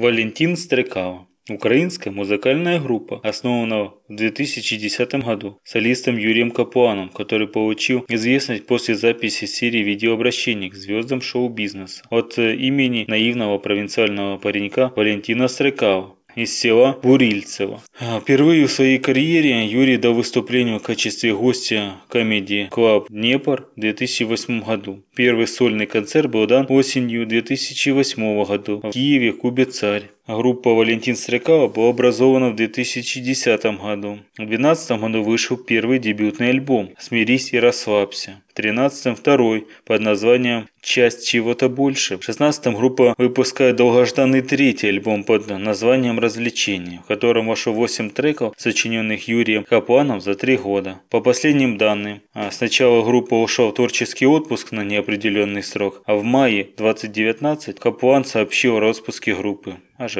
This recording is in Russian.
Валентин Стрекава. Украинская музыкальная группа, основана в 2010 году солистом Юрием Капуаном, который получил известность после записи серии видеообращений к звездам шоу-бизнеса от имени наивного провинциального паренька Валентина Стрекава из села Бурильцево. А, впервые в своей карьере Юрий дал выступление в качестве гостя комедии Club Днепр в 2008 году. Первый сольный концерт был дан осенью 2008 года в Киеве Кубе Царь. Группа Валентин Стрекава была образована в 2010 году. В 2012 году вышел первый дебютный альбом «Смирись и расслабься». В 2013 – второй под названием «Часть чего-то больше». В 2016 группа выпускает долгожданный третий альбом под названием «Развлечение», в котором вошло 8 треков, сочиненных Юрием Капланом за 3 года. По последним данным, а, сначала группа ушла в творческий отпуск на неопределенный срок, а в мае 2019 Каплан сообщил о распуске группы. Аж